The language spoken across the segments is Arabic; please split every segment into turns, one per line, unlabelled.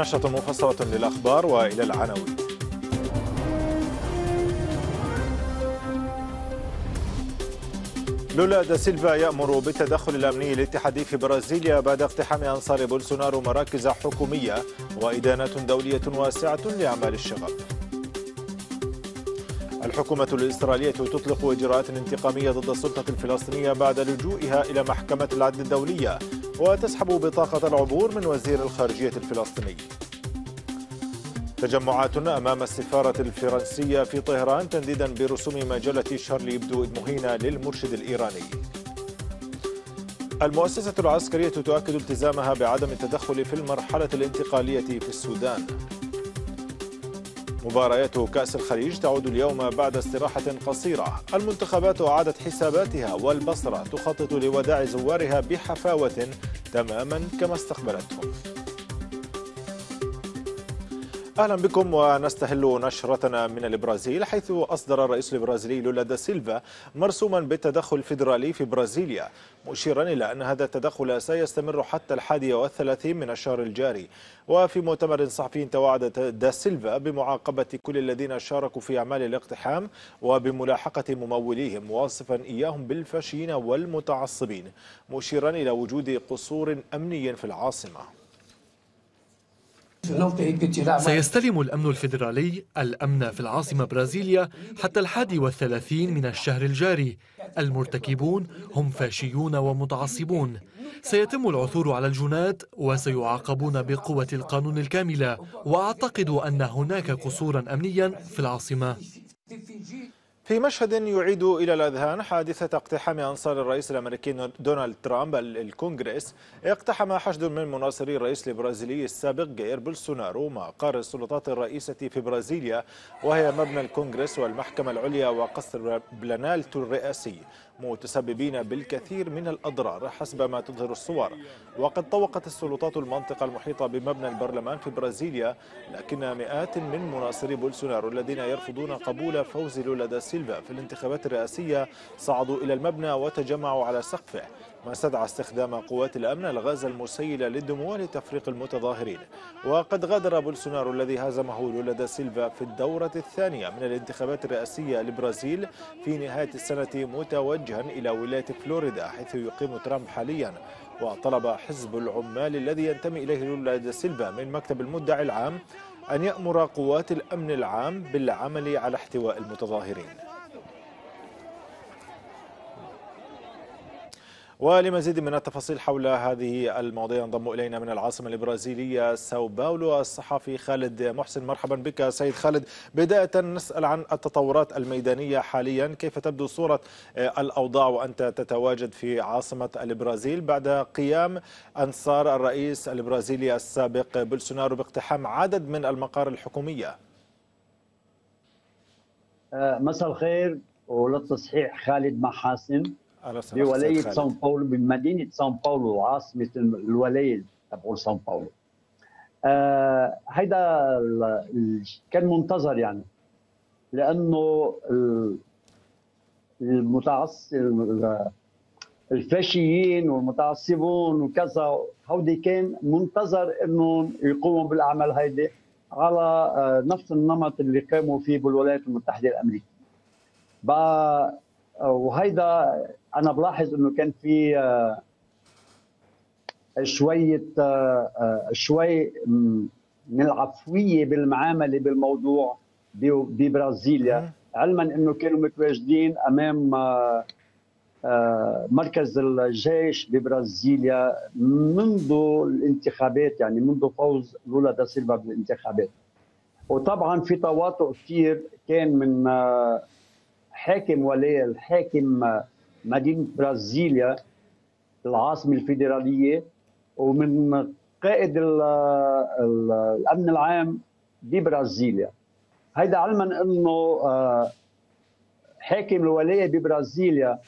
نشرة مفصلة للأخبار وإلى العناوين لولا دا سيلفا يأمر بالتدخل الأمني الاتحادي في برازيليا بعد اقتحام أنصار بولسونارو مراكز حكومية وإدانة دولية واسعة لأعمال الشغب الحكومة الإسرائيلية تطلق إجراءات انتقامية ضد السلطة الفلسطينية بعد لجوئها إلى محكمة العدل الدولية وتسحب بطاقة العبور من وزير الخارجية الفلسطيني تجمعات أمام السفارة الفرنسية في طهران تنديدا برسوم مجلة شارلي بدو مهينة للمرشد الإيراني المؤسسة العسكرية تؤكد التزامها بعدم التدخل في المرحلة الانتقالية في السودان مباريات كأس الخليج تعود اليوم بعد استراحة قصيرة المنتخبات أعادت حساباتها والبصرة تخطط لوداع زوارها بحفاوة تماما كما استقبلتهم اهلا بكم ونستهل نشرتنا من البرازيل حيث اصدر الرئيس البرازيلي لولا دا سيلفا مرسوما بالتدخل الفيدرالي في برازيليا مشيرا الى ان هذا التدخل سيستمر حتى الحادي والثلاثين من الشهر الجاري وفي مؤتمر صحفي توعد دا سيلفا بمعاقبه كل الذين شاركوا في اعمال الاقتحام وبملاحقه مموليهم واصفا اياهم بالفاشيين والمتعصبين مشيرا الى وجود قصور امني في العاصمه
سيستلم الأمن الفيدرالي الأمن في العاصمة برازيليا حتى الحادي والثلاثين من الشهر الجاري المرتكبون هم فاشيون ومتعصبون سيتم العثور على الجنات وسيعاقبون بقوة القانون الكاملة وأعتقد أن هناك قصورا أمنيا في العاصمة
في مشهد يعيد إلى الأذهان حادثة اقتحام أنصار الرئيس الأمريكي دونالد ترامب الكونغرس اقتحم حشد من مناصري الرئيس البرازيلي السابق جاير بولسونارو مقر السلطات الرئيسة في برازيليا وهي مبنى الكونغرس والمحكمة العليا وقصر بلانالتو الرئاسي متسببين بالكثير من الأضرار حسب ما تظهر الصور وقد طوقت السلطات المنطقة المحيطة بمبنى البرلمان في برازيليا لكن مئات من مناصري بولسونارو الذين يرفضون قبول فوز لولا دا سيلفا في الانتخابات الرئاسية صعدوا إلى المبنى وتجمعوا على سقفه ما استدعى استخدام قوات الأمن الغاز المسيلة للدموع لتفريق المتظاهرين وقد غادر بولسونارو الذي هزمه لولا دا سيلفا في الدورة الثانية من الانتخابات الرئاسية لبرازيل في نهاية السنة متوجها إلى ولاية فلوريدا حيث يقيم ترامب حاليا وطلب حزب العمال الذي ينتمي إليه لولا دا سيلفا من مكتب المدعي العام أن يأمر قوات الأمن العام بالعمل على احتواء المتظاهرين ولمزيد من التفاصيل حول هذه المواضيع ينضم إلينا من العاصمة البرازيلية ساو باولو الصحفي خالد محسن مرحبا بك سيد خالد بداية نسأل عن التطورات الميدانية حاليا كيف تبدو صورة آه، الأوضاع وأنت تتواجد في عاصمة البرازيل بعد قيام أنصار الرئيس البرازيلي السابق بولسونارو باقتحام عدد من
المقار الحكومية آه، مساء الخير وللتصحيح خالد محاسن بولاية ساو باولو بمدينة سان ساو باولو عاصمه الولايه تبعول ساو باولو آه هيدا كان منتظر يعني لانه المتعصب الفاشيين والمتعصبون وكذا هودي كان منتظر انهم يقوموا بالاعمال هيدي على نفس النمط اللي قاموا فيه بالولايات المتحده الامريكيه. بقى وهيدا انا بلاحظ انه كان في آه، شويه آه، آه، شوي من العفويه بالمعامله بالموضوع ببرازيليا علما انه كانوا متواجدين امام مركز الجيش ببرازيليا منذ الانتخابات يعني منذ فوز لولا دا سيلفا بالانتخابات وطبعا في تواطؤ كثير كان من حاكم ولايه الحاكم مدينه برازيليا العاصمه الفيدراليه ومن قائد الـ الـ الامن العام ببرازيليا هيدا علما انه آه، حاكم الولايه ببرازيليا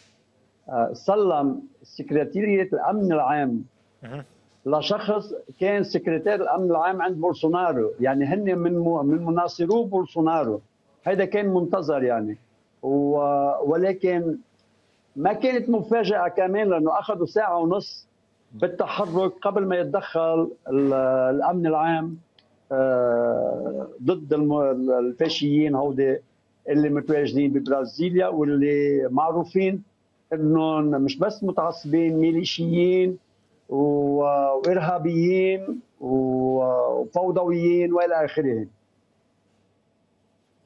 آه، سلم سكرتيريه الامن العام لشخص كان سكرتير الامن العام عند بولسونارو يعني هن من من مناصرو بولسونارو هذا كان منتظر يعني ولكن ما كانت مفاجاه كمان لانه اخذوا ساعه ونص بالتحرك قبل ما يتدخل الامن العام آه، ضد الفاشيين هودي اللي متواجدين ببرازيليا واللي معروفين انهم مش بس متعصبين ميليشيين وارهابيين وفوضويين والى اخره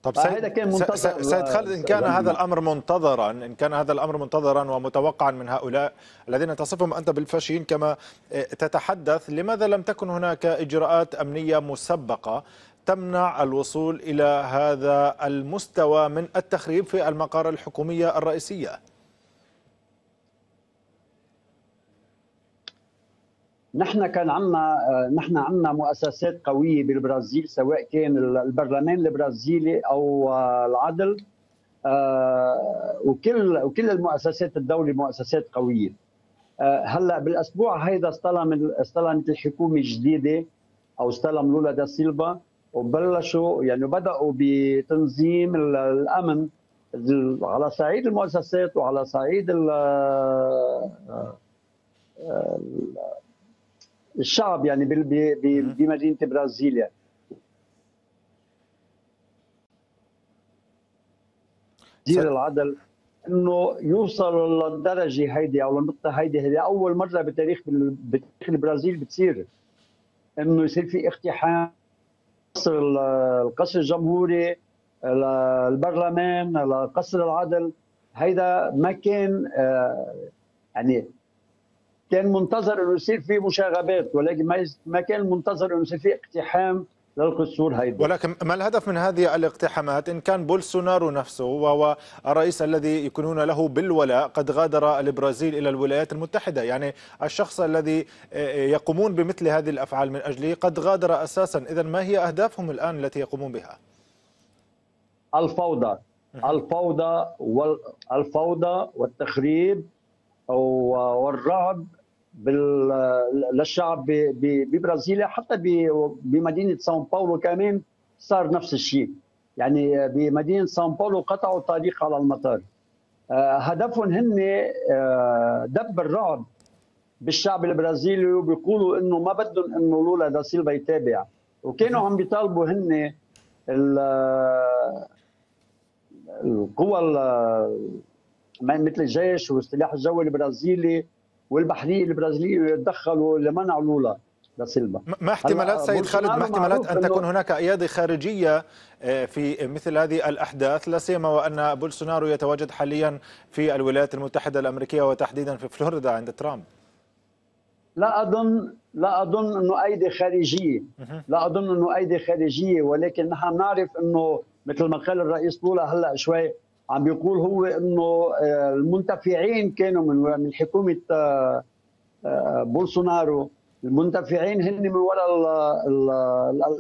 طب آه، سيد, كان منتظر آه، سيد خالد ان كان هذا الامر
منتظرا ان كان هذا الامر منتظرا ومتوقعا من هؤلاء الذين تصفهم انت بالفاشيين كما آه، تتحدث لماذا لم تكن هناك اجراءات امنيه مسبقه تمنع الوصول الى هذا المستوى من التخريب في المقار
الحكوميه الرئيسيه نحن كان عندنا آه، نحن عندنا مؤسسات قويه بالبرازيل سواء كان البرلمان البرازيلي او آه، العدل آه، وكل وكل المؤسسات الدولة مؤسسات قويه هلا بالاسبوع هيدا استلم استلمت الحكومه الجديده او استلم لولا دا سيلفا وبلشوا يعني بداوا بتنظيم الامن على صعيد المؤسسات وعلى صعيد الشعب يعني بمدينه برازيليا يعني. دير العدل انه يوصل للدرجه هيدي او للنقطه هيدي هي اول مره بتاريخ بتاريخ البرازيل بتصير انه يصير في اقتحام قصر القصر الجمهوري البرلمان قصر العدل هيدا ما كان آه، يعني كان منتظر انه يصير في مشاغبات ولكن ما كان منتظر انه يصير في اقتحام للقصور
هيدا ولكن ما الهدف من هذه الاقتحامات ان كان بولسونارو نفسه وهو الرئيس الذي يكونون له بالولاء قد غادر البرازيل الى الولايات المتحده يعني الشخص الذي آه، آه، يقومون بمثل هذه الافعال من اجله قد غادر اساسا اذا ما هي اهدافهم
الان التي يقومون بها الفوضى الفوضى والفوضى والتخريب والرعب للشعب ببرازيليا حتى بمدينه ساو باولو كمان صار نفس الشيء يعني بمدينه ساو باولو قطعوا الطريق على المطار آه، هدفهم هن آه، دب الرعب بالشعب البرازيلي وبيقولوا انه ما بدهم انه لولا دا سيلفا يتابع وكانوا عم بيطالبوا هن آه، القوى مثل الجيش والسلاح الجوي البرازيلي والبحريه البرازيليه يتدخلوا لمنع لولا لسيلفا ما احتمالات سيد خالد ما احتمالات ان تكون هناك
ايادي خارجيه آه، في مثل هذه الاحداث لا سيما وان بولسونارو يتواجد حاليا في الولايات المتحده الامريكيه وتحديدا في فلوريدا عند ترامب
لا اظن لا اظن انه ايدي خارجيه لا اظن انه ايدي خارجيه ولكن نحن نعرف انه مثل ما قال الرئيس لولا هلا شوي عم بيقول هو انه آه، المنتفعين كانوا من من حكومه آه، آه، بولسونارو المنتفعين هن من وراء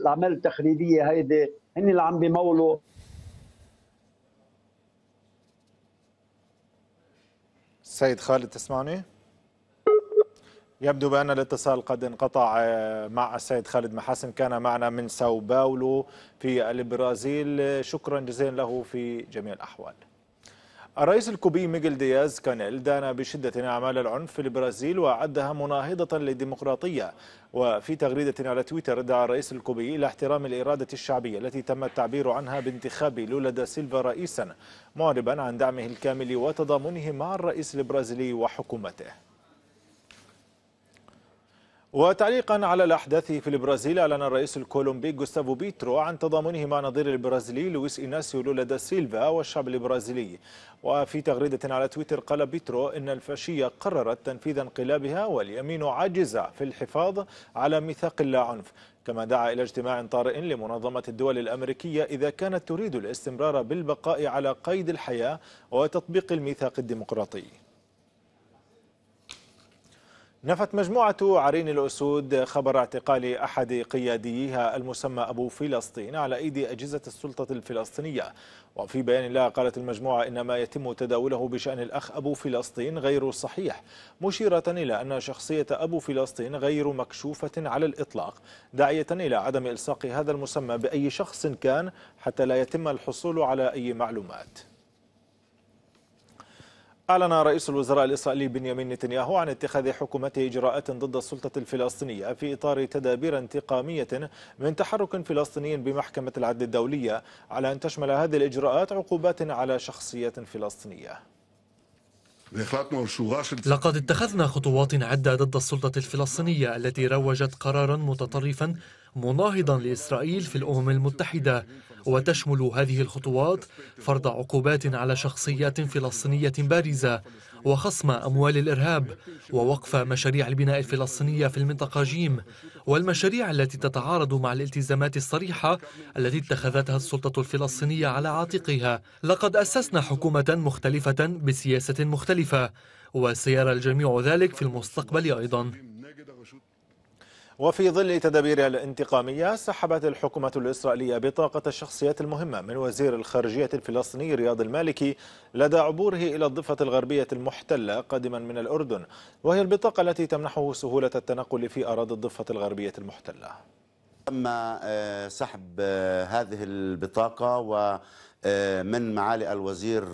الاعمال التخريبيه هيدي هن اللي عم بيمولوا
سيد خالد تسمعني؟ يبدو بأن الاتصال قد انقطع آه، مع السيد خالد محاسن كان معنا من ساو باولو في البرازيل شكرا جزيلا له في جميع الأحوال الرئيس الكوبي ميغيل دياز كانيل دان بشدة أعمال العنف في البرازيل وعدها مناهضة للديمقراطية وفي تغريدة على تويتر دعا الرئيس الكوبي إلى احترام الإرادة الشعبية التي تم التعبير عنها بانتخاب لولا دا سيلفا رئيسا معربا عن دعمه الكامل وتضامنه مع الرئيس البرازيلي وحكومته وتعليقا على الأحداث في البرازيل أعلن الرئيس الكولومبي جوستافو بيترو عن تضامنه مع نظير البرازيلي لويس إيناسيو لولا دا سيلفا والشعب البرازيلي وفي تغريدة على تويتر قال بيترو إن الفاشية قررت تنفيذ انقلابها واليمين عاجزة في الحفاظ على ميثاق اللا عنف كما دعا إلى اجتماع طارئ لمنظمة الدول الأمريكية إذا كانت تريد الاستمرار بالبقاء على قيد الحياة وتطبيق الميثاق الديمقراطي نفت مجموعة عرين الأسود خبر اعتقال أحد قياديها المسمى أبو فلسطين على أيدي أجهزة السلطة الفلسطينية وفي بيان لها قالت المجموعة إن ما يتم تداوله بشأن الأخ أبو فلسطين غير صحيح مشيرة إلى أن شخصية أبو فلسطين غير مكشوفة على الإطلاق داعية إلى عدم إلصاق هذا المسمى بأي شخص كان حتى لا يتم الحصول على أي معلومات أعلن رئيس الوزراء الإسرائيلي بنيامين نتنياهو عن اتخاذ حكومته إجراءات ضد السلطة الفلسطينية في إطار تدابير انتقامية من تحرك فلسطيني بمحكمة العدل الدولية على أن تشمل هذه الإجراءات عقوبات على شخصيات فلسطينية
لقد
اتخذنا خطوات عدة ضد السلطة الفلسطينية التي روجت قرارا متطرفا مناهضا لإسرائيل في الأمم المتحدة وتشمل هذه الخطوات فرض عقوبات على شخصيات فلسطينية بارزة وخصم أموال الإرهاب ووقف مشاريع البناء الفلسطينية في المنطقة جيم والمشاريع التي تتعارض مع الالتزامات الصريحة التي اتخذتها السلطة الفلسطينية على عاتقها لقد أسسنا حكومة مختلفة بسياسة مختلفة وسيرى الجميع ذلك في المستقبل أيضاً
وفي ظل تدابيرها الانتقامية سحبت الحكومة الإسرائيلية بطاقة الشخصيات المهمة من وزير الخارجية الفلسطيني رياض المالكي لدى عبوره إلى الضفة الغربية المحتلة قادما من الأردن وهي البطاقة التي تمنحه سهولة التنقل في أراضي الضفة الغربية المحتلة
تم آه، سحب آه، هذه البطاقة و آه، من معالي الوزير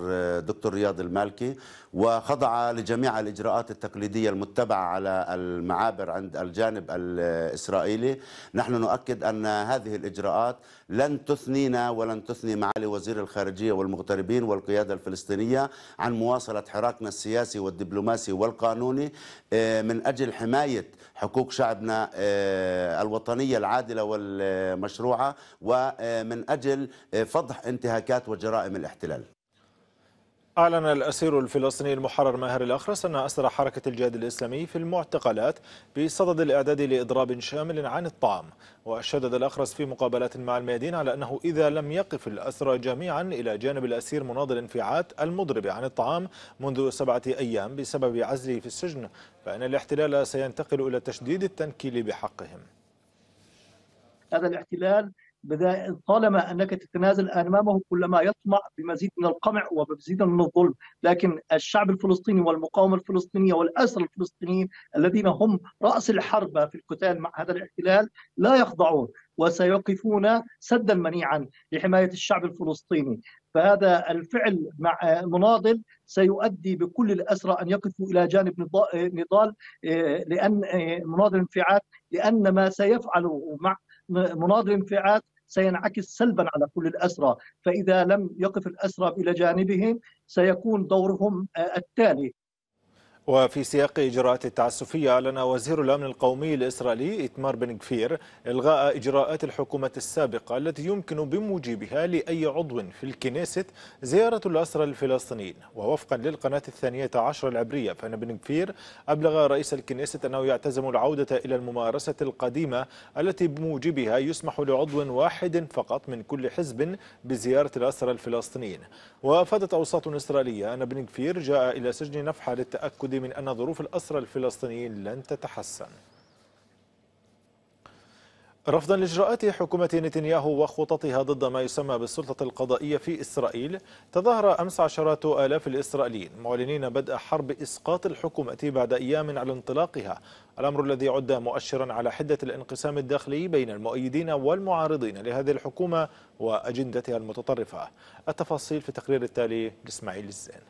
دكتور رياض المالكي وخضع لجميع الإجراءات التقليدية المتبعة على المعابر عند الجانب الإسرائيلي نحن نؤكد أن هذه الإجراءات لن تثنينا ولن تثني معالي وزير الخارجية والمغتربين والقيادة الفلسطينية عن مواصلة حراكنا السياسي والدبلوماسي والقانوني آه، من أجل حماية حقوق شعبنا آه، الوطنية العادلة والمشروعة ومن آه، أجل فضح انتهاكات وجرائم الاحتلال
أعلن الأسير الفلسطيني المحرر ماهر الأخرس أن أسر حركة الجهاد الإسلامي في المعتقلات بصدد الإعداد لإضراب شامل عن الطعام وشدد الأخرس في مقابلات مع الميادين على أنه إذا لم يقف الأسرى جميعا إلى جانب الأسير مناضل انفعات المضرب عن الطعام منذ سبعة أيام بسبب عزله في السجن فإن الاحتلال سينتقل إلى تشديد التنكيل بحقهم
هذا الاحتلال طالما انك تتنازل امامه كلما يطمع بمزيد من القمع وبمزيد من الظلم، لكن الشعب الفلسطيني والمقاومه الفلسطينيه والاسر الفلسطينيين الذين هم راس الحربه في القتال مع هذا الاحتلال لا يخضعون وسيقفون سدا منيعا لحمايه الشعب الفلسطيني، فهذا الفعل مع مناضل سيؤدي بكل الاسرى ان يقفوا الى جانب نضال إيه، لان إيه، مناضل انفعال لان ما سيفعله مع مناضل الانفعال سينعكس سلبا على كل الاسرى، فاذا لم يقف الاسرى الى جانبهم سيكون دورهم التالي
وفي سياق إجراءات التعسفية أعلن وزير الأمن القومي الإسرائيلي إتمار بن كفير إلغاء إجراءات الحكومة السابقة التي يمكن بموجبها لأي عضو في الكنيست زيارة الأسرى الفلسطينيين ووفقا للقناة الثانية عشر العبرية فإن بن كفير أبلغ رئيس الكنيست أنه يعتزم العودة إلى الممارسة القديمة التي بموجبها يسمح لعضو واحد فقط من كل حزب بزيارة الأسرى الفلسطينيين وأفادت أوساط إسرائيلية أن بن كفير جاء إلى سجن نفحة للتأكد من أن ظروف الأسرى الفلسطينيين لن تتحسن رفضا لاجراءات حكومه نتنياهو وخططها ضد ما يسمى بالسلطه القضائيه في اسرائيل تظاهر امس عشرات الاف الاسرائيليين معلنين بدء حرب اسقاط الحكومه بعد ايام على انطلاقها الامر الذي عد مؤشرا على حده الانقسام الداخلي بين المؤيدين والمعارضين لهذه الحكومه واجندتها المتطرفه التفاصيل في التقرير التالي لاسماعيل الزين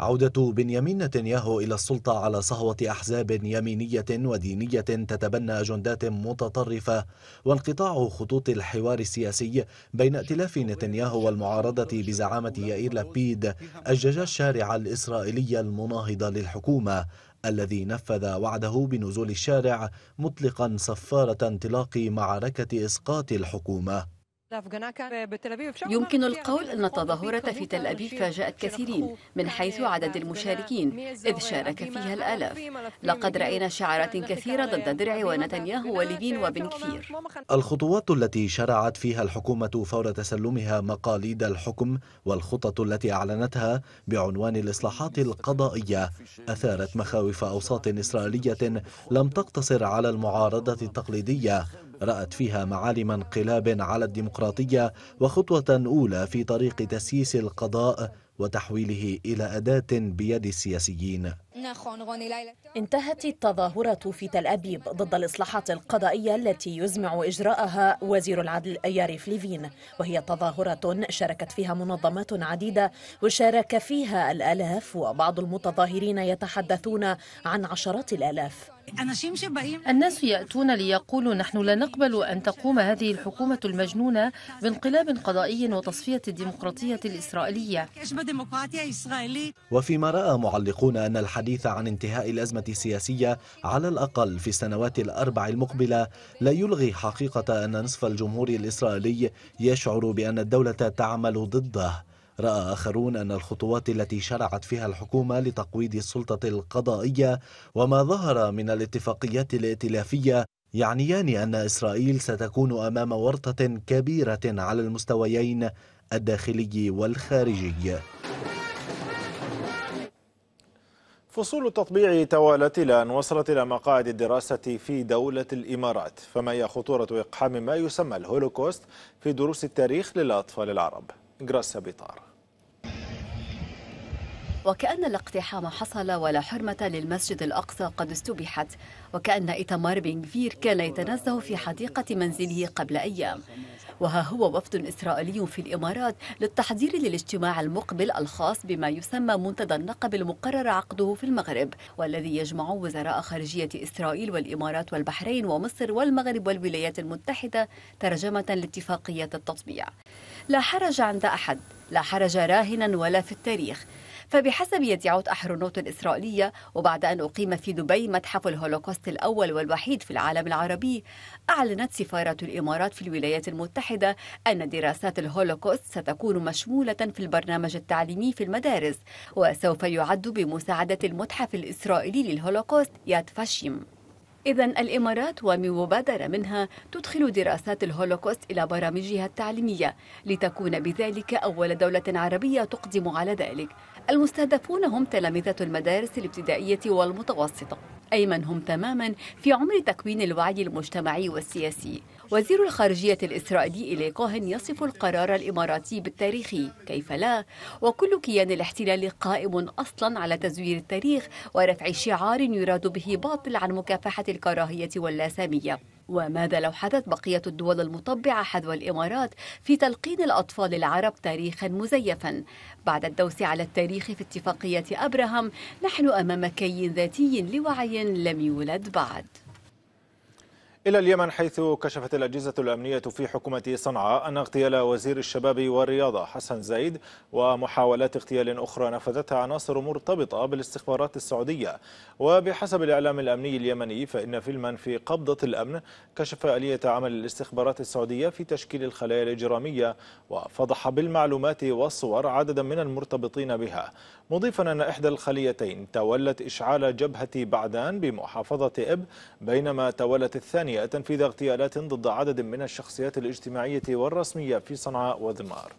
عودة بنيامين نتنياهو إلى السلطة على صهوة أحزاب يمينية ودينية تتبنى أجندات متطرفة وانقطاع خطوط الحوار السياسي بين ائتلاف نتنياهو والمعارضة بزعامة يائير لابيد أجج الشارع الإسرائيلي المناهض للحكومة الذي نفذ وعده بنزول الشارع مطلقا صفارة انطلاق معركة إسقاط الحكومة
يمكن يعني القول أن التظاهرة في تل أبيب فاجأت كثيرين من يعني حيث عدد المشاركين إذ شارك فيها الآلاف لقد يعني رأينا شعارات كثيرة ضد درع ونتنياهو وليبين وبن كفير
الخطوات التي شرعت فيها الحكومة فور تسلمها مقاليد الحكم والخطط التي أعلنتها بعنوان الإصلاحات القضائية أثارت مخاوف أوساط إسرائيلية لم تقتصر على المعارضة التقليدية رأت فيها معالم انقلاب على الديمقراطية وخطوة أولى في طريق تسييس القضاء وتحويله إلى أداة بيد السياسيين
انتهت التظاهرة في تل أبيب ضد الإصلاحات القضائية التي يزمع إجراءها وزير العدل ياريف ليفين وهي تظاهرة شاركت فيها منظمات عديدة وشارك فيها الآلاف وبعض المتظاهرين يتحدثون عن عشرات الآلاف الناس يأتون ليقولوا نحن لا نقبل أن تقوم هذه الحكومة المجنونة بانقلاب قضائي وتصفية الديمقراطية الإسرائيلية
وفيما رأى معلقون أن الحديث الحديث عن انتهاء الأزمة السياسية على الأقل في السنوات الأربع المقبلة لا يلغي حقيقة أن نصف الجمهور الإسرائيلي يشعر بأن الدولة تعمل ضده رأى آخرون أن الخطوات التي شرعت فيها الحكومة لتقويض السلطة القضائية وما ظهر من الاتفاقيات الائتلافية يعنيان أن إسرائيل ستكون أمام ورطة كبيرة على المستويين الداخلي والخارجي
فصول التطبيع توالت إلى أن وصلت إلى مقاعد الدراسة في دولة الإمارات فما هي خطورة إقحام ما يسمى الهولوكوست في دروس التاريخ للأطفال العرب جراسة بيطار
وكأن الاقتحام حصل ولا حرمة للمسجد الأقصى قد استبحت وكأن إيتمار بن كان يتنزه في حديقة منزله قبل أيام وها هو وفد إسرائيلي في الإمارات للتحضير للاجتماع المقبل الخاص بما يسمى منتدى النقب المقرر عقده في المغرب والذي يجمع وزراء خارجية إسرائيل والإمارات والبحرين ومصر والمغرب والولايات المتحدة ترجمة لاتفاقية التطبيع لا حرج عند أحد لا حرج راهنا ولا في التاريخ فبحسب يديعوت أحرونوت الإسرائيلية وبعد أن أقيم في دبي متحف الهولوكوست الأول والوحيد في العالم العربي أعلنت سفارة الإمارات في الولايات المتحدة أن دراسات الهولوكوست ستكون مشمولة في البرنامج التعليمي في المدارس وسوف يعد بمساعدة المتحف الإسرائيلي للهولوكوست ياد فاشيم إذا الإمارات ومن مبادرة منها تدخل دراسات الهولوكوست إلى برامجها التعليمية لتكون بذلك أول دولة عربية تقدم على ذلك المستهدفون هم تلامذة المدارس الابتدائية والمتوسطة أيمن هم تماما في عمر تكوين الوعي المجتمعي والسياسي وزير الخارجية الإسرائيلي إلي كوهن يصف القرار الإماراتي بالتاريخي كيف لا وكل كيان الاحتلال قائم أصلا على تزوير التاريخ ورفع شعار يراد به باطل عن مكافحة الكراهية واللاسامية وماذا لو حدث بقية الدول المطبعة حذو الإمارات في تلقين الأطفال العرب تاريخا مزيفا بعد الدوس على التاريخ في اتفاقية أبراهام نحن أمام كي ذاتي لوعي لم يولد بعد
إلى اليمن حيث كشفت الأجهزة الأمنية في حكومة صنعاء أن اغتيال وزير الشباب والرياضة حسن زايد ومحاولات اغتيال أخرى نفذتها عناصر مرتبطة بالاستخبارات السعودية وبحسب الإعلام الأمني اليمني فإن فيلما في قبضة الأمن كشف آلية عمل الاستخبارات السعودية في تشكيل الخلايا الإجرامية وفضح بالمعلومات والصور عددا من المرتبطين بها مضيفا أن إحدى الخليتين تولت إشعال جبهة بعدان بمحافظة إب بينما تولت الثانية تنفيذ اغتيالات ضد عدد من الشخصيات الاجتماعية والرسمية في صنعاء وذمار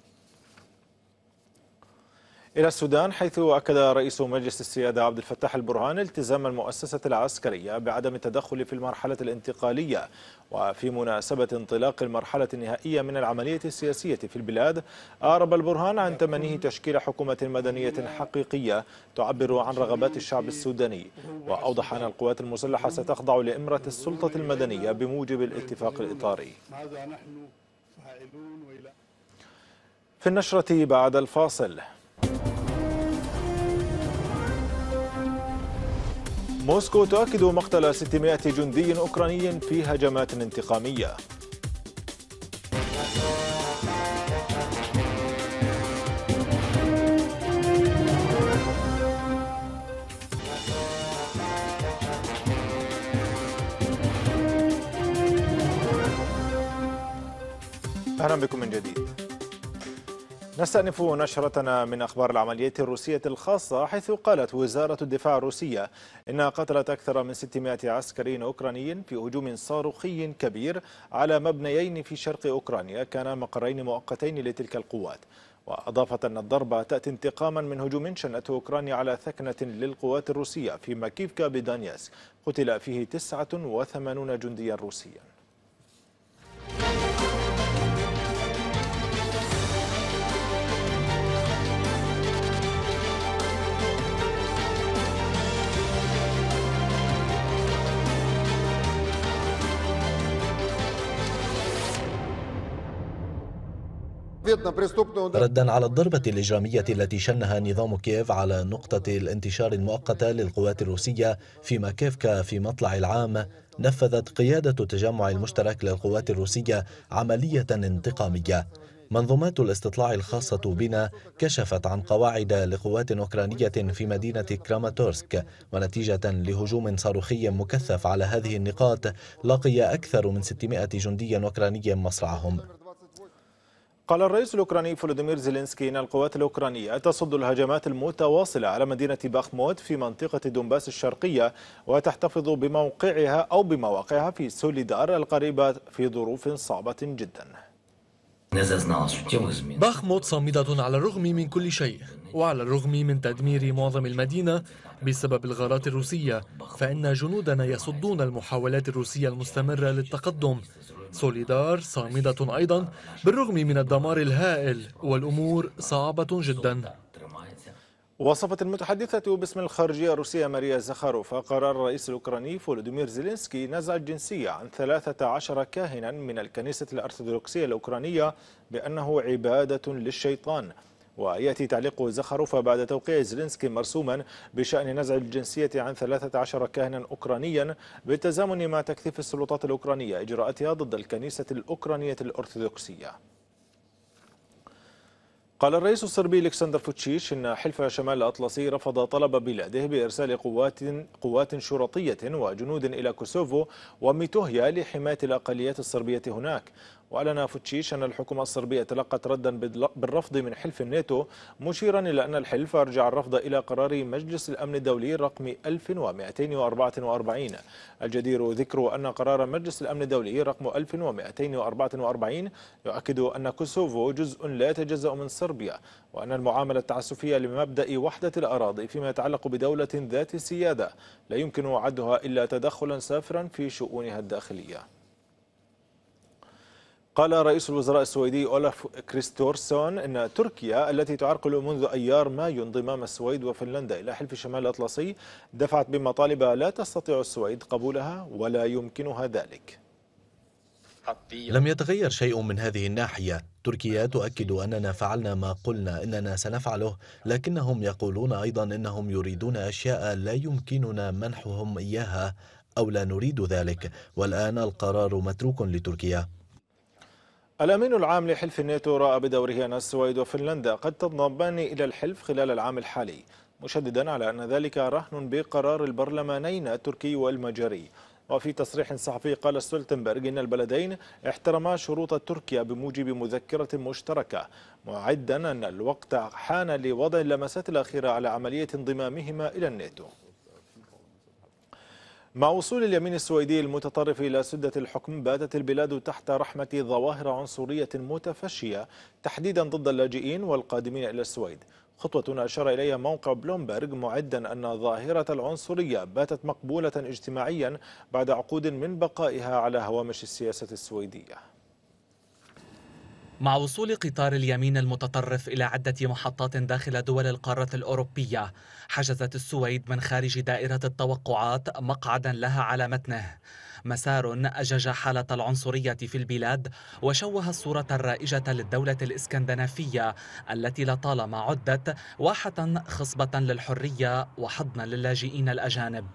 إلى السودان حيث أكد رئيس مجلس السيادة عبد الفتاح البرهان التزام المؤسسة العسكرية بعدم التدخل في المرحلة الانتقالية وفي مناسبة انطلاق المرحلة النهائية من العملية السياسية في البلاد أعرب البرهان عن تمنيه تشكيل حكومة مدنية حقيقية تعبر عن رغبات الشعب السوداني وأوضح أن القوات المسلحة ستخضع لإمرة السلطة المدنية بموجب الاتفاق الإطاري في النشرة بعد الفاصل موسكو تؤكد مقتل 600 جندي أوكراني في هجمات انتقامية اهلا بكم من جديد نستأنف نشرتنا من أخبار العمليات الروسية الخاصة حيث قالت وزارة الدفاع الروسية إنها قتلت أكثر من 600 عسكري أوكراني في هجوم صاروخي كبير على مبنيين في شرق أوكرانيا كان مقرين مؤقتين لتلك القوات وأضافت أن الضربة تأتي انتقاما من هجوم شنته أوكرانيا على ثكنة للقوات الروسية في ماكيفكا بدانيسك قتل فيه 89 جنديا روسيا
ردا على الضربة الإجرامية التي شنها نظام كييف على نقطة الانتشار المؤقتة للقوات الروسية في ماكيفكا في مطلع العام نفذت قيادة التجمع المشترك للقوات الروسية عملية انتقامية منظومات الاستطلاع الخاصة بنا كشفت عن قواعد لقوات أوكرانية في مدينة كراماتورسك ونتيجة لهجوم صاروخي مكثف على هذه النقاط لقي أكثر من 600 جندي أوكراني مصرعهم
قال الرئيس الأوكراني فلوديمير زيلينسكي إن القوات الأوكرانية تصد الهجمات المتواصلة على مدينة باخموت في منطقة دونباس الشرقية وتحتفظ بموقعها أو بمواقعها في سوليدار القريبة في ظروف صعبة جدا
باخموت صامدة على الرغم من كل شيء وعلى الرغم من تدمير معظم المدينة بسبب الغارات الروسية فإن جنودنا يصدون المحاولات الروسية المستمرة للتقدم سوليدار صامدة أيضا بالرغم من الدمار الهائل والأمور صعبة جدا
وصفت المتحدثة باسم الخارجية الروسية ماريا زخاروفا قرار الرئيس الأوكراني فولوديمير زيلينسكي نزع الجنسية عن 13 كاهنا من الكنيسة الأرثوذكسية الأوكرانية بأنه عبادة للشيطان ويأتي تعليق زخروف بعد توقيع زلينسكي مرسوما بشأن نزع الجنسية عن 13 كاهنا أوكرانيا بالتزامن مع تكثيف السلطات الأوكرانية إجراءاتها ضد الكنيسة الأوكرانية الأرثوذكسية قال الرئيس الصربي الكسندر فوتشيش ان حلف شمال الاطلسي رفض طلب بلاده بارسال قوات قوات شرطيه وجنود الى كوسوفو وميتوهيا لحمايه الاقليات الصربيه هناك وأعلن فوتشيش أن الحكومة الصربية تلقت ردا بالرفض من حلف الناتو مشيرا إلى أن الحلف أرجع الرفض إلى قرار مجلس الأمن الدولي رقم 1244 الجدير ذكر أن قرار مجلس الأمن الدولي رقم 1244 يؤكد أن كوسوفو جزء لا يتجزأ من صربيا وأن المعاملة التعسفية لمبدأ وحدة الأراضي فيما يتعلق بدولة ذات سيادة لا يمكن عدها إلا تدخلا سافرا في شؤونها الداخلية قال رئيس الوزراء السويدي أولاف كريستورسون أن تركيا التي تعرقل منذ أيار مايو انضمام السويد وفنلندا إلى حلف الشمال الأطلسي دفعت بمطالب لا تستطيع السويد قبولها ولا يمكنها ذلك
لم يتغير شيء من هذه الناحية تركيا تؤكد أننا فعلنا ما قلنا إننا سنفعله لكنهم يقولون أيضا إنهم يريدون أشياء لا يمكننا منحهم إياها أو لا نريد ذلك والآن القرار متروك لتركيا
الأمين العام لحلف الناتو رأى بدوره أن السويد وفنلندا قد تنضمان إلى الحلف خلال العام الحالي مشددا على أن ذلك رهن بقرار البرلمانين التركي والمجري وفي تصريح صحفي قال ستولتنبرغ إن البلدين احترما شروط تركيا بموجب مذكرة مشتركة معدا أن الوقت حان لوضع اللمسات الأخيرة على عملية انضمامهما إلى الناتو مع وصول اليمين السويدي المتطرف إلى سدة الحكم باتت البلاد تحت رحمة ظواهر عنصرية متفشية تحديدا ضد اللاجئين والقادمين إلى السويد خطوة أشار إليها موقع بلومبرغ معدا أن ظاهرة العنصرية باتت مقبولة اجتماعيا بعد عقود من بقائها على هوامش السياسة السويدية
مع وصول قطار اليمين المتطرف إلى عدة محطات داخل دول القارة الأوروبية حجزت السويد من خارج دائرة التوقعات مقعدا لها على متنه مسار أجج حالة العنصرية في البلاد وشوه الصورة الرائجة للدولة الإسكندنافية التي لطالما عدت واحة خصبة للحرية وحضنا للاجئين الأجانب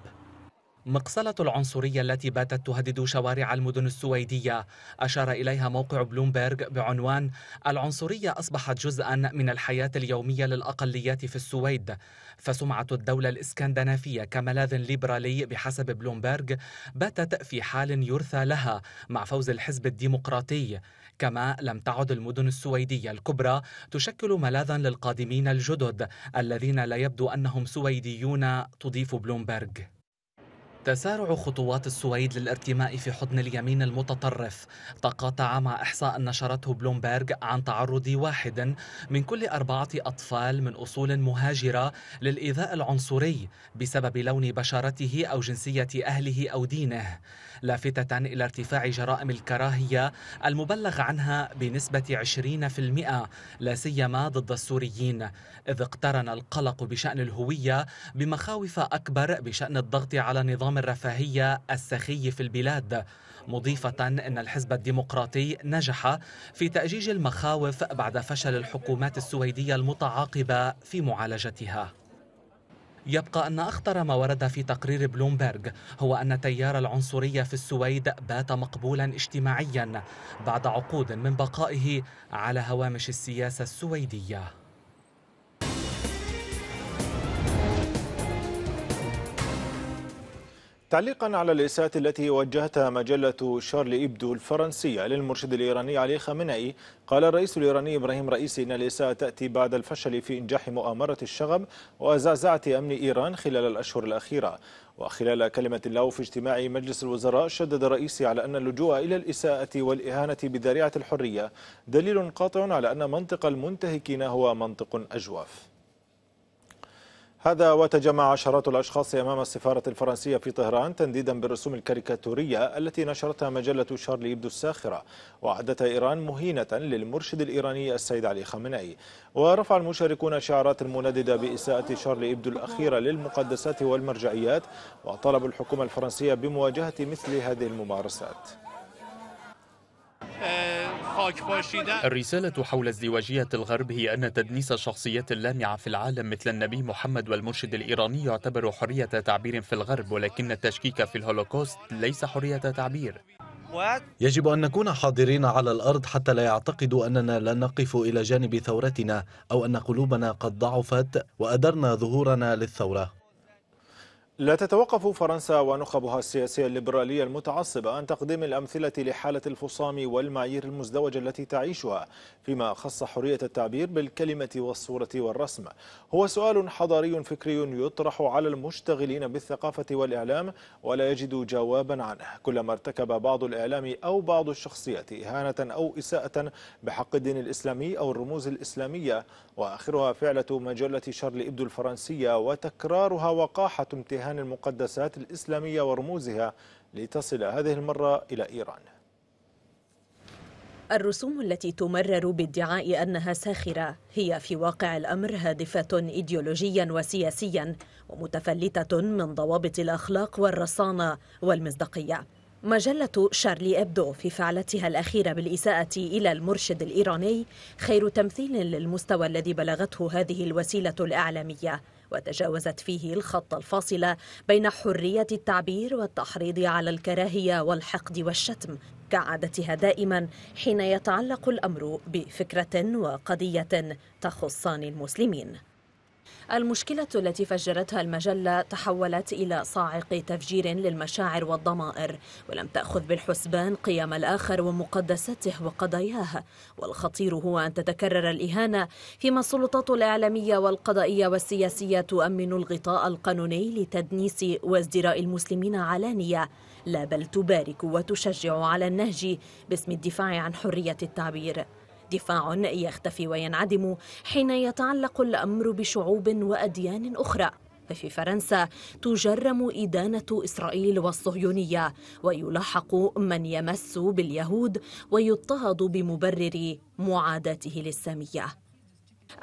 مقصلة العنصرية التي باتت تهدد شوارع المدن السويدية أشار إليها موقع بلومبرغ بعنوان العنصرية أصبحت جزءا من الحياة اليومية للأقليات في السويد فسمعة الدولة الإسكندنافية كملاذ ليبرالي بحسب بلومبرغ باتت في حال يرثى لها مع فوز الحزب الديمقراطي كما لم تعد المدن السويدية الكبرى تشكل ملاذا للقادمين الجدد الذين لا يبدو أنهم سويديون تضيف بلومبرغ تسارع خطوات السويد للارتماء في حضن اليمين المتطرف تقاطع مع إحصاء نشرته بلومبرغ عن تعرض واحد من كل أربعة أطفال من أصول مهاجرة للإيذاء العنصري بسبب لون بشرته أو جنسية أهله أو دينه لافتة إلى ارتفاع جرائم الكراهية المبلغ عنها بنسبة 20% لا سيما ضد السوريين إذ اقترن القلق بشأن الهوية بمخاوف أكبر بشأن الضغط على نظام الرفاهية السخي في البلاد مضيفة أن الحزب الديمقراطي نجح في تأجيج المخاوف بعد فشل الحكومات السويدية المتعاقبة في معالجتها يبقى أن أخطر ما ورد في تقرير بلومبرغ هو أن تيار العنصرية في السويد بات مقبولا اجتماعيا بعد عقود من بقائه على هوامش السياسة السويدية
تعليقا على الإساءة التي وجهتها مجلة شارل إبدو الفرنسية للمرشد الإيراني علي خامنئي قال الرئيس الإيراني إبراهيم رئيسي إن الإساءة تأتي بعد الفشل في إنجاح مؤامرة الشغب وزعزعة أمن إيران خلال الأشهر الأخيرة وخلال كلمة له في اجتماع مجلس الوزراء شدد رئيسي على أن اللجوء إلى الإساءة والإهانة بذريعة الحرية دليل قاطع على أن منطق المنتهكين هو منطق أجوف هذا وتجمع عشرات الأشخاص أمام السفارة الفرنسية في طهران تنديدا بالرسوم الكاريكاتورية التي نشرتها مجلة شارلي إبدو الساخرة وعدت إيران مهينة للمرشد الإيراني السيد علي خامنئي ورفع المشاركون شعارات منددة بإساءة شارلي إبدو الأخيرة للمقدسات والمرجعيات وطلب الحكومة الفرنسية بمواجهة مثل هذه الممارسات
الرسالة حول ازدواجية الغرب هي أن تدنيس الشخصيات اللامعة في العالم مثل النبي محمد والمرشد الإيراني يعتبر حرية تعبير في الغرب ولكن التشكيك في الهولوكوست ليس حرية تعبير
يجب أن نكون حاضرين على الأرض حتى لا يعتقدوا أننا لا نقف إلى جانب ثورتنا أو أن قلوبنا قد ضعفت وأدرنا ظهورنا للثورة
لا تتوقف فرنسا ونخبها السياسية الليبرالية المتعصبة عن تقديم الأمثلة لحالة الفصام والمعايير المزدوجة التي تعيشها فيما خص حرية التعبير بالكلمة والصورة والرسم هو سؤال حضاري فكري يطرح على المشتغلين بالثقافة والإعلام ولا يجد جوابا عنه كلما ارتكب بعض الإعلام أو بعض الشخصيات إهانة أو إساءة بحق الدين الإسلامي أو الرموز الإسلامية وآخرها فعلة مجلة شارل إبدو الفرنسية وتكرارها وقاحة امتهان برهان المقدسات الإسلامية ورموزها لتصل هذه المرة إلى إيران
الرسوم التي تمرر بادعاء أنها ساخرة هي في واقع الأمر هادفة إيديولوجيا وسياسيا ومتفلتة من ضوابط الأخلاق والرصانة والمصداقية مجلة شارلي أبدو في فعلتها الأخيرة بالإساءة إلى المرشد الإيراني خير تمثيل للمستوى الذي بلغته هذه الوسيلة الإعلامية وتجاوزت فيه الخط الفاصل بين حرية التعبير والتحريض على الكراهية والحقد والشتم كعادتها دائما حين يتعلق الأمر بفكرة وقضية تخصان المسلمين المشكلة التي فجرتها المجلة تحولت إلى صاعق تفجير للمشاعر والضمائر ولم تأخذ بالحسبان قيم الآخر ومقدساته وقضاياه والخطير هو أن تتكرر الإهانة فيما السلطات الإعلامية والقضائية والسياسية تؤمن الغطاء القانوني لتدنيس وازدراء المسلمين علانية لا بل تبارك وتشجع على النهج باسم الدفاع عن حرية التعبير دفاع يختفي وينعدم حين يتعلق الأمر بشعوب وأديان أخرى ففي فرنسا تجرم إدانة إسرائيل والصهيونية ويلاحق من يمس باليهود ويضطهد بمبرر معاداته للسامية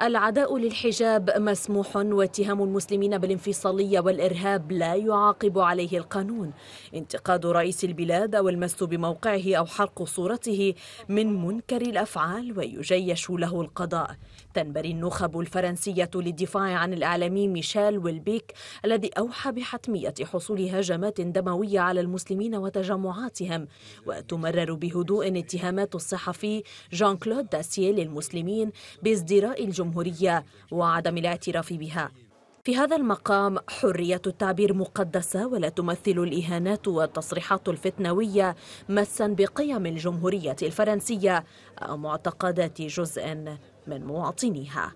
العداء للحجاب مسموح واتهام المسلمين بالانفصالية والإرهاب لا يعاقب عليه القانون انتقاد رئيس البلاد أو المس بموقعه أو حرق صورته من منكر الأفعال ويجيش له القضاء تنبري النخب الفرنسية للدفاع عن الإعلامي ميشيل ويلبيك الذي أوحى بحتمية حصول هجمات دموية على المسلمين وتجمعاتهم وتمرر بهدوء اتهامات الصحفي جان كلود داسيه للمسلمين بازدراء الجمهورية وعدم الاعتراف بها في هذا المقام حرية التعبير مقدسة ولا تمثل الإهانات والتصريحات الفتنوية مسا بقيم الجمهورية الفرنسية أو معتقدات جزء من مواطنيها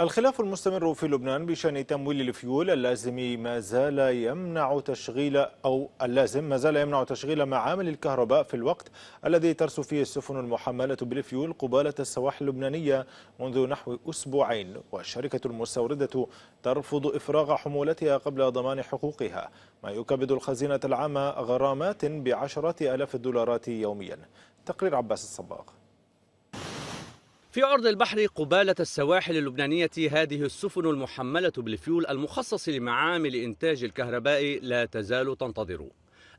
الخلاف المستمر في لبنان بشأن تمويل الفيول اللازم ما زال يمنع تشغيل أو اللازم ما زال يمنع تشغيل معامل الكهرباء في الوقت الذي ترسو فيه السفن المحملة بالفيول قبالة السواحل اللبنانية منذ نحو أسبوعين والشركة المستوردة ترفض إفراغ حمولتها قبل ضمان حقوقها ما يكبد الخزينة العامة غرامات بعشرات ألاف الدولارات يوميا تقرير عباس الصباغ
في عرض البحر قبالة السواحل اللبنانية هذه السفن المحملة بالفيول المخصص لمعامل إنتاج الكهرباء لا تزال تنتظر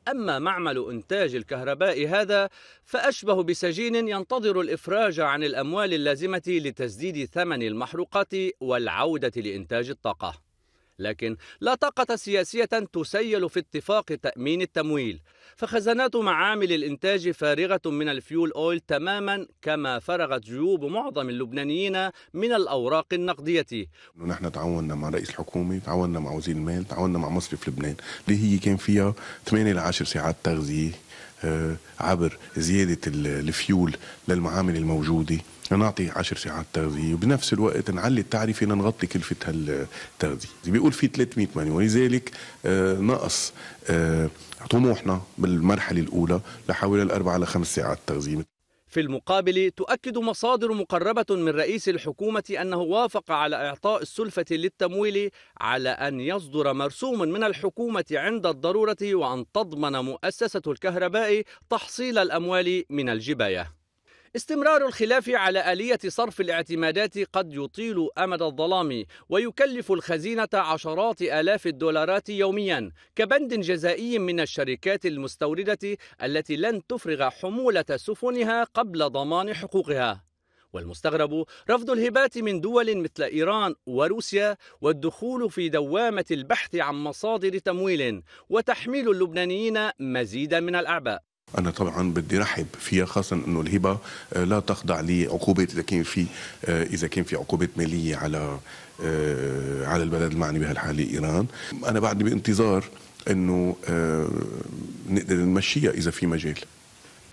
أما معمل إنتاج الكهرباء هذا فأشبه بسجين ينتظر الإفراج عن الأموال اللازمة لتسديد ثمن المحروقات والعودة لإنتاج الطاقة لكن لا طاقة سياسية تسيل في اتفاق تأمين التمويل فخزانات معامل الإنتاج فارغة من الفيول أويل تماما كما فرغت جيوب معظم اللبنانيين من الأوراق النقدية
نحن تعاوننا مع رئيس الحكومة تعاوننا مع وزير المال تعاوننا مع مصرف لبنان اللي هي كان فيها 8 ل 10 ساعات تغذية آه، عبر زيادة الفيول للمعامل الموجودة نعطي 10 ساعات تغذيه وبنفس الوقت نعلي التعرفه نغطي كلفه هالتغذيه بيقول في 300 مليون ولذلك آه، نقص آه، طموحنا بالمرحله الاولى لحوالي إلى لخمس ساعات تغذيه
في المقابل تؤكد مصادر مقربة من رئيس الحكومة أنه وافق على إعطاء السلفة للتمويل على أن يصدر مرسوم من الحكومة عند الضرورة وأن تضمن مؤسسة الكهرباء تحصيل الأموال من الجباية استمرار الخلاف على آلية صرف الاعتمادات قد يطيل أمد الظلام ويكلف الخزينة عشرات آلاف الدولارات يوميا كبند جزائي من الشركات المستوردة التي لن تفرغ حمولة سفنها قبل ضمان حقوقها والمستغرب رفض الهبات من دول مثل ايران وروسيا والدخول في دوامه البحث عن مصادر تمويل وتحميل اللبنانيين مزيدا من الاعباء
أنا طبعا بدي رحب فيها خاصة أنه الهبة آه، لا تخضع لعقوبات إذا كان في آه، إذا كان في عقوبات مالية على آه، على البلد المعني بهالحالة إيران أنا بعد بانتظار أنه نقدر نمشيها إذا في مجال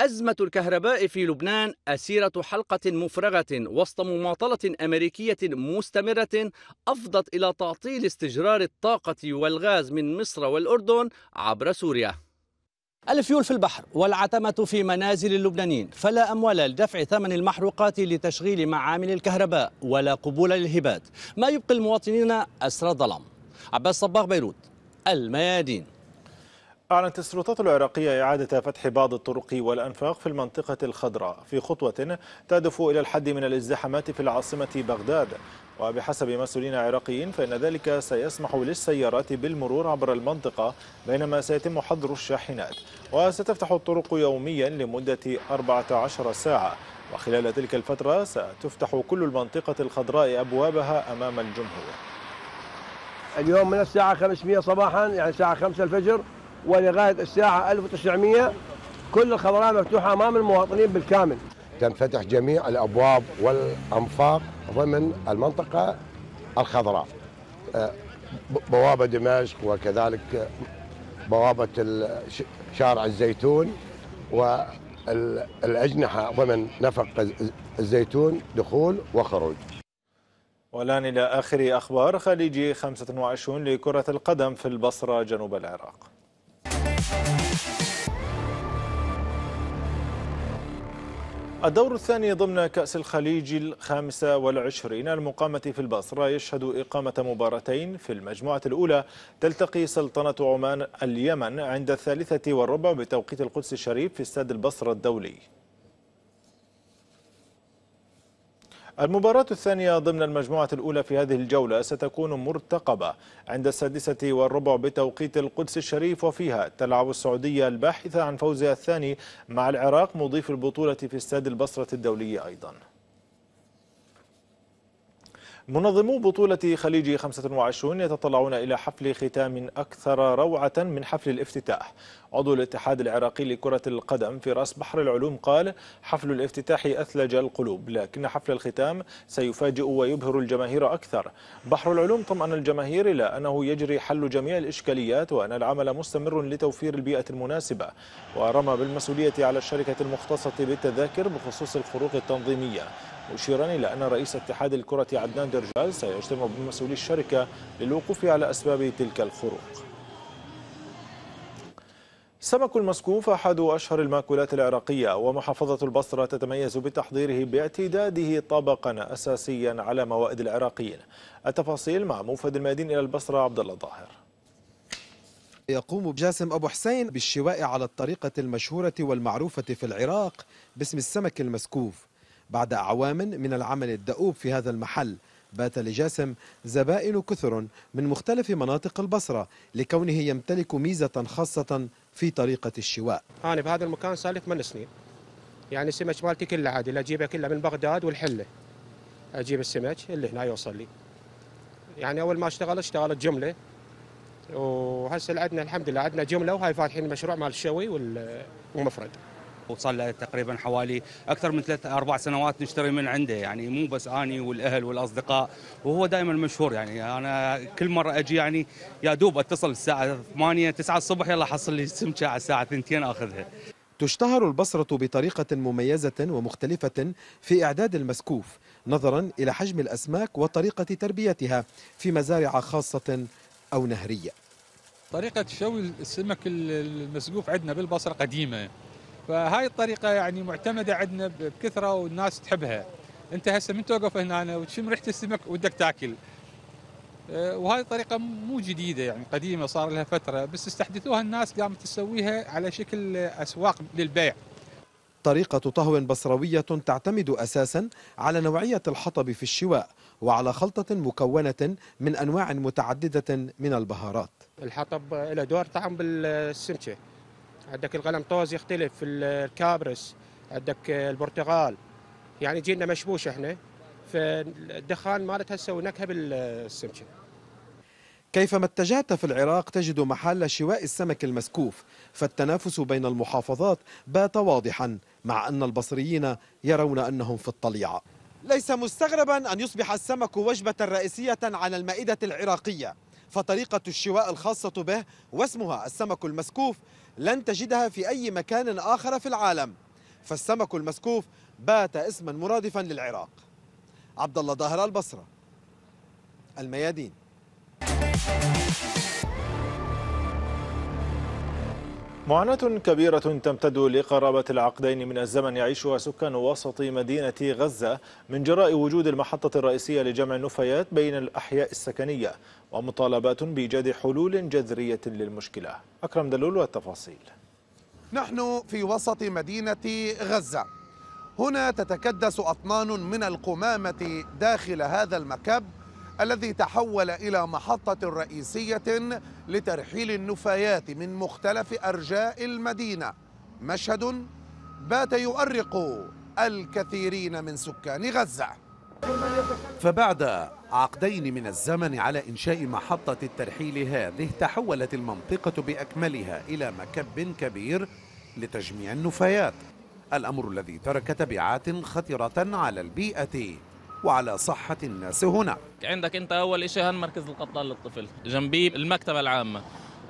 أزمة الكهرباء في لبنان أسيرة حلقة مفرغة وسط مماطلة أمريكية مستمرة أفضت إلى تعطيل استجرار الطاقة والغاز من مصر والأردن عبر سوريا الفيول في البحر والعتمة في منازل اللبنانيين فلا أموال لدفع ثمن المحروقات لتشغيل معامل الكهرباء ولا قبول للهبات ما يبقي المواطنين أسرى ظلام عباس صباغ بيروت الميادين
أعلنت السلطات العراقية إعادة فتح بعض الطرق والأنفاق في المنطقة الخضراء في خطوة تهدف إلى الحد من الازدحامات في العاصمة بغداد وبحسب مسؤولين عراقيين فإن ذلك سيسمح للسيارات بالمرور عبر المنطقة بينما سيتم حظر الشاحنات وستفتح الطرق يوميا لمدة 14 ساعة وخلال تلك الفترة ستفتح كل المنطقة الخضراء أبوابها أمام الجمهور
اليوم من الساعة 500 صباحا يعني الساعة 5 الفجر ولغاية الساعة 1900 كل الخضراء مفتوحة أمام المواطنين بالكامل
تنفتح جميع الابواب والانفاق ضمن المنطقه الخضراء آه، بوابه دمشق وكذلك بوابه شارع الزيتون والاجنحه ضمن نفق الزيتون دخول وخروج.
والان الى اخر اخبار خليجي 25 لكره القدم في البصره جنوب العراق. الدور الثاني ضمن كأس الخليج الخامسة والعشرين المقامة في البصرة يشهد إقامة مباراتين في المجموعة الأولى تلتقي سلطنة عمان اليمن عند الثالثة والربع بتوقيت القدس الشريف في استاد البصرة الدولي المباراة الثانية ضمن المجموعة الأولى في هذه الجولة ستكون مرتقبة عند السادسة والربع بتوقيت القدس الشريف وفيها تلعب السعودية الباحثة عن فوزها الثاني مع العراق مضيف البطولة في استاد البصرة الدولي أيضاً منظمو بطولة خليج 25 يتطلعون إلى حفل ختام أكثر روعة من حفل الافتتاح عضو الاتحاد العراقي لكرة القدم في رأس بحر العلوم قال حفل الافتتاح أثلج القلوب لكن حفل الختام سيفاجئ ويبهر الجماهير أكثر بحر العلوم طمأن الجماهير إلى أنه يجري حل جميع الإشكاليات وأن العمل مستمر لتوفير البيئة المناسبة ورمى بالمسؤولية على الشركة المختصة بالتذاكر بخصوص الخروق التنظيمية مشيرا إلى أن رئيس اتحاد الكرة عدنان درجال سيجتمع بمسؤولي الشركة للوقوف على أسباب تلك الخروق السمك المسكوف أحد أشهر المأكولات العراقية ومحافظة البصرة تتميز بتحضيره باعتداده طبقا أساسيا على موائد العراقيين التفاصيل مع موفد الميادين إلى البصرة عبد الله الظاهر يقوم بجاسم أبو
حسين بالشواء على الطريقة المشهورة والمعروفة في العراق باسم السمك المسكوف بعد أعوام من العمل الدؤوب في هذا المحل بات لجاسم زبائن كثر من مختلف مناطق البصرة لكونه يمتلك ميزة خاصة في طريقة الشواء أنا بهذا المكان صار لي ثمان سنين يعني السمك مالتي كله عادي أجيبه كله من بغداد والحلة أجيب السمك اللي هنا يوصل لي
يعني أول ما اشتغل اشتغلت جملة وهسه عندنا الحمد لله عندنا جملة وهاي فاتحين مشروع مال الشوي والمفرد وصل له تقريبا حوالي اكثر من ثلاث اربع سنوات نشتري من عنده يعني مو بس اني والاهل والاصدقاء وهو دائما مشهور يعني انا كل مره اجي يعني يا دوب اتصل الساعه 8 9 الصبح يلا حصل لي سمكه على الساعه 2 اخذها
تشتهر البصرة بطريقة مميزة ومختلفة في إعداد المسكوف نظرا إلى حجم الأسماك وطريقة تربيتها في مزارع خاصة أو نهرية
طريقة شوي السمك المسقوف عندنا بالبصرة قديمة فهاي الطريقه يعني معتمده عندنا بكثره والناس تحبها انت هسه من توقف هنا وتشم ريحه السمك ودك تاكل أه، وهذه الطريقه مو جديده يعني قديمه صار لها فتره بس استحدثوها الناس قامت تسويها على شكل اسواق للبيع
طريقة طهو بصروية تعتمد أساسا على نوعية الحطب في الشواء وعلى خلطة مكونة من أنواع متعددة من البهارات الحطب له دور طعم بالسمكة عندك طوز يختلف الكابرس عندك البرتقال يعني جينا مشبوش احنا فالدخان مالت هسه ونكهه بالسمكه كيفما اتجهت في العراق تجد محل شواء السمك المسكوف فالتنافس بين المحافظات بات واضحا مع أن البصريين يرون أنهم في الطليعة ليس مستغربا أن يصبح السمك وجبة رئيسية على المائدة العراقية فطريقة الشواء الخاصة به واسمها السمك المسكوف لن تجدها في أي مكان آخر في العالم فالسمك المسكوف بات اسما مرادفا للعراق عبد الله ظاهر البصرة
الميادين معاناة كبيرة تمتد لقرابة العقدين من الزمن يعيشها سكان وسط مدينة غزة من جراء وجود المحطة الرئيسية لجمع النفايات بين الأحياء السكنية ومطالبات بإيجاد حلول جذرية للمشكلة أكرم دلول والتفاصيل
نحن في وسط مدينة غزة هنا تتكدس أطنان من القمامة داخل هذا المكب الذي تحول إلى محطة رئيسية لترحيل النفايات من مختلف أرجاء المدينة مشهد بات يؤرق الكثيرين من سكان غزة فبعد عقدين من الزمن على إنشاء محطة الترحيل هذه تحولت المنطقة بأكملها إلى مكب كبير لتجميع النفايات الأمر الذي ترك تبعات خطرة على البيئة وعلى صحة الناس هنا
عندك أنت أول شيء مركز القطال للطفل جنبيه المكتبة العامة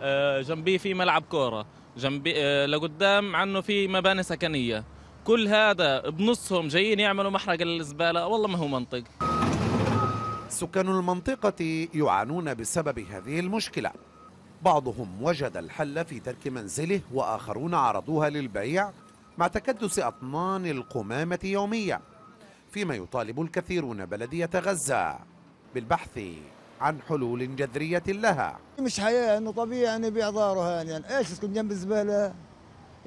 آه، جنبيه في ملعب كورة جنبي آه، لقدام عنه في مباني سكنية كل هذا بنصهم جايين يعملوا محرق للزبالة والله ما هو منطق
سكان المنطقة يعانون بسبب هذه المشكلة بعضهم وجد الحل في ترك منزله وآخرون عرضوها للبيع مع تكدس أطنان القمامة يومياً فيما يطالب الكثيرون بلدية غزة بالبحث عن حلول جذرية لها
مش حياة أنه طبيعي يعني أن يبيع يعني. يعني إيش يسكن جنب الزبالة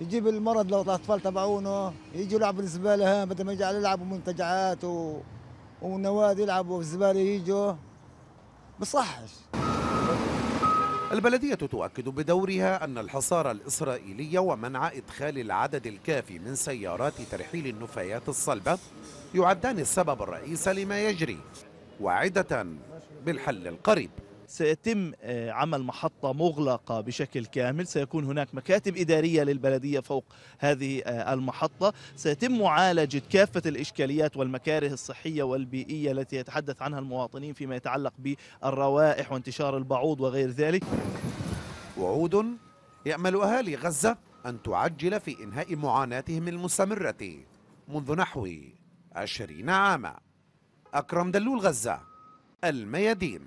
يجيب المرض لو الأطفال تبعونه يجوا يلعبوا الزبالة ها بدل ما يجعل يلعبوا منتجعات و... ونوادي يلعبوا الزبالة يجوا بصحش
البلدية تؤكد بدورها أن الحصار الإسرائيلي ومنع إدخال العدد الكافي من سيارات ترحيل النفايات الصلبة يعدان السبب الرئيسي لما يجري واعدة بالحل القريب سيتم آه، عمل محطة مغلقة بشكل كامل سيكون هناك
مكاتب إدارية للبلدية فوق هذه آه، المحطة سيتم معالجة كافة الإشكاليات والمكاره الصحية والبيئية التي يتحدث عنها المواطنين فيما يتعلق
بالروائح وانتشار البعوض وغير ذلك وعود يأمل أهالي غزة أن تعجل في إنهاء معاناتهم المستمرة منذ نحو
عشرين عاما أكرم دلول غزة الميادين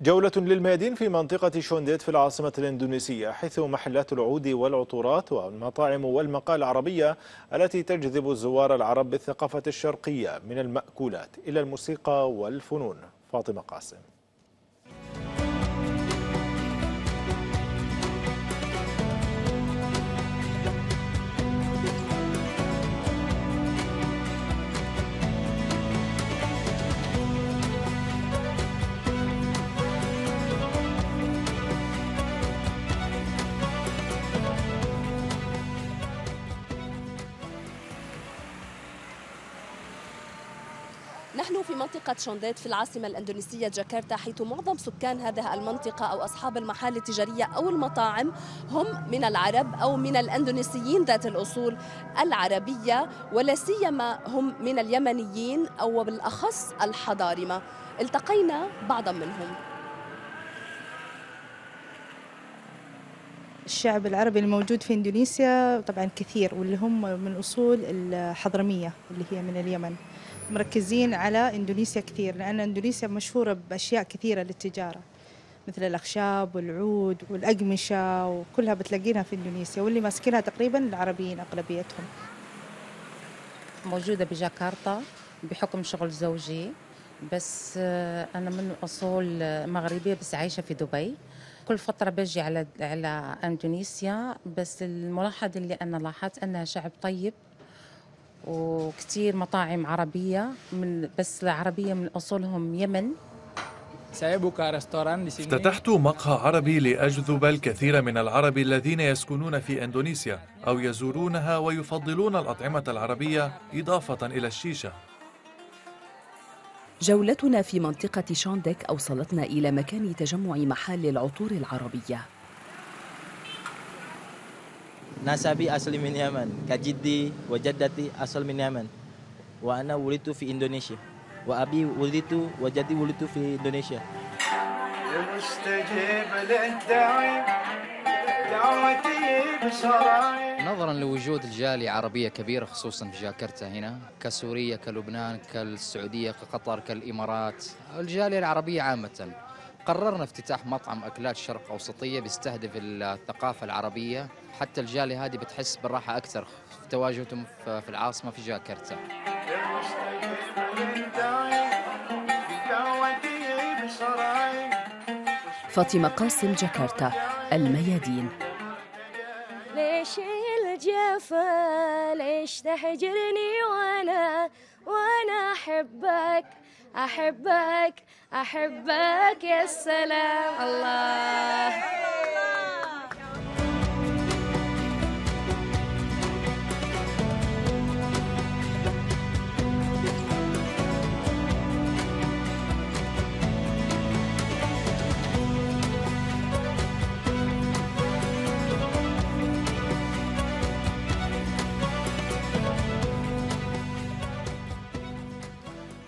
جولة للميادين في منطقة شونديت في العاصمة الإندونيسية حيث محلات العود والعطورات والمطاعم والمقال العربية التي تجذب الزوار العرب بالثقافة الشرقية من المأكولات إلى الموسيقى والفنون فاطمة قاسم
نحن في منطقة شونديت في العاصمة الأندونيسية جاكرتا حيث معظم سكان هذه المنطقة أو أصحاب المحال التجارية أو المطاعم هم من العرب أو من الأندونيسيين ذات الأصول العربية ولا سيما هم من اليمنيين أو بالأخص الحضارمة التقينا بعضا منهم الشعب العربي الموجود في اندونيسيا طبعا كثير واللي هم من اصول الحضرميه اللي هي من اليمن مركزين على اندونيسيا كثير لان اندونيسيا مشهوره باشياء كثيره للتجاره مثل الاخشاب والعود والاقمشه وكلها بتلاقينها في اندونيسيا واللي ماسكينها تقريبا العربيين اغلبيتهم موجوده بجاكرتا بحكم شغل زوجي بس آه، انا من اصول مغربيه بس عايشه في دبي كل فتره بجي على على اندونيسيا بس الملاحظ اللي انا لاحظت انها شعب طيب وكثير مطاعم عربية من بس العربية من أصولهم يمن
افتتحت
مقهى عربي لأجذب الكثير من العرب الذين يسكنون في إندونيسيا أو يزورونها ويفضلون الأطعمة العربية إضافة إلى الشيشة
جولتنا في منطقة شاندك أوصلتنا إلى مكان تجمع محل العطور العربية
نسبي أصلي من اليمن كجدي وجدتي أصل من اليمن
وأنا ولدت في إندونيسيا وأبي ولدت وجدي ولدت في إندونيسيا
المستجيب للدعي
نظرا لوجود الجالية العربية كبيرة خصوصا في جاكرتا هنا كسوريا كلبنان كالسعودية كقطر كالإمارات
الجالية العربية
عامة قررنا افتتاح مطعم أكلات شرق أوسطية بيستهدف الثقافة العربية حتى الجالي هذه بتحس بالراحة أكثر في تواجدهم في العاصمة في جاكرتا فاطمة قاسم جاكرتا الميادين ليش الجفا ليش تهجرني وانا وانا احبك أحبك أحبك يا سلام الله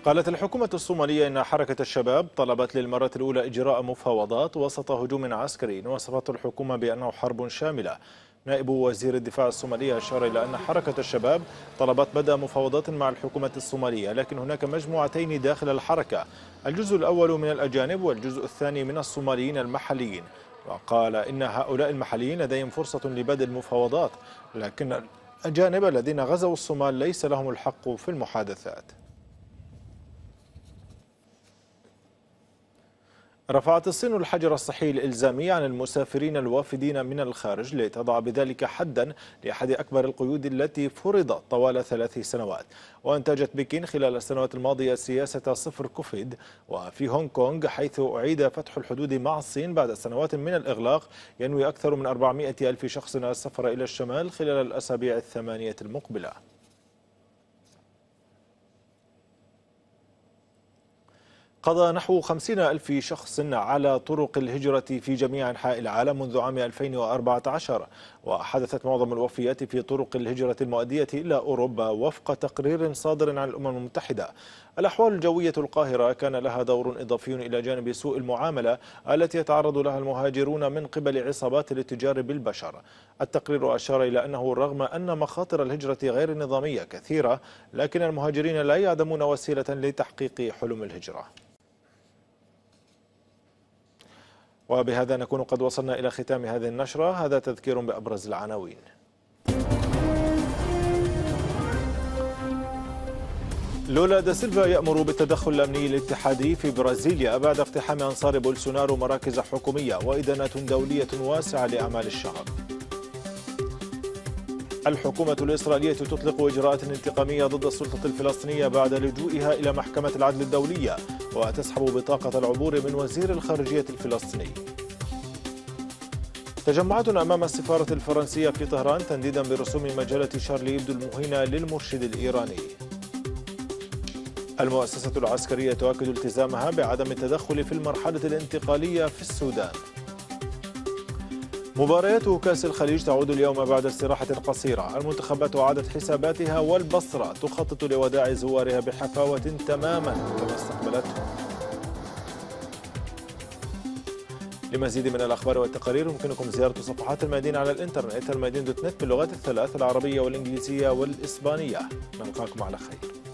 قالت الحكومة الصومالية إن حركة الشباب طلبت للمرة الأولى إجراء مفاوضات وسط هجوم عسكري وصفت الحكومة بأنه حرب شاملة نائب وزير الدفاع الصومالي أشار إلى أن حركة الشباب طلبت بدء مفاوضات مع الحكومة الصومالية لكن هناك مجموعتين داخل الحركة الجزء الأول من الأجانب والجزء الثاني من الصوماليين المحليين وقال إن هؤلاء المحليين لديهم فرصة لبدء المفاوضات لكن الأجانب الذين غزوا الصومال ليس لهم الحق في المحادثات رفعت الصين الحجر الصحي الإلزامي عن المسافرين الوافدين من الخارج لتضع بذلك حدا لأحد أكبر القيود التي فرضت طوال ثلاث سنوات وأنتجت بكين خلال السنوات الماضية سياسة صفر كوفيد وفي هونغ كونغ حيث أعيد فتح الحدود مع الصين بعد سنوات من الإغلاق ينوي أكثر من 400 ألف شخص السفر إلى الشمال خلال الأسابيع الثمانية المقبلة قضى نحو خمسين ألف شخص على طرق الهجرة في جميع أنحاء العالم منذ عام 2014 وحدثت معظم الوفيات في طرق الهجرة المؤدية إلى أوروبا وفق تقرير صادر عن الأمم المتحدة الأحوال الجوية القاهرة كان لها دور إضافي إلى جانب سوء المعاملة التي يتعرض لها المهاجرون من قبل عصابات الاتجار بالبشر التقرير أشار إلى أنه رغم أن مخاطر الهجرة غير النظامية كثيرة لكن المهاجرين لا يعدمون وسيلة لتحقيق حلم الهجرة وبهذا نكون قد وصلنا إلى ختام هذه النشرة هذا تذكير بأبرز العناوين لولا دا سيلفا يأمر بالتدخل الأمني الاتحادي في برازيليا بعد اقتحام أنصار بولسونارو مراكز حكومية وإدانة دولية واسعة لأعمال الشعب الحكومة الإسرائيلية تطلق إجراءات انتقامية ضد السلطة الفلسطينية بعد لجوئها إلى محكمة العدل الدولية وتسحب بطاقة العبور من وزير الخارجية الفلسطيني تجمعات أمام السفارة الفرنسية في طهران تنديدا برسوم مجلة شارلي إبدو المهينة للمرشد الإيراني المؤسسة العسكرية تؤكد التزامها بعدم التدخل في المرحلة الانتقالية في السودان مباريات كأس الخليج تعود اليوم بعد استراحة قصيرة المنتخبات أعادت حساباتها والبصرة تخطط لوداع زوارها بحفاوة تماما كما استقبلته لمزيد من الأخبار والتقارير يمكنكم زيارة صفحات المدينة على الإنترنت المدينة دوت نت باللغات الثلاث العربية والإنجليزية والإسبانية نلقاكم على خير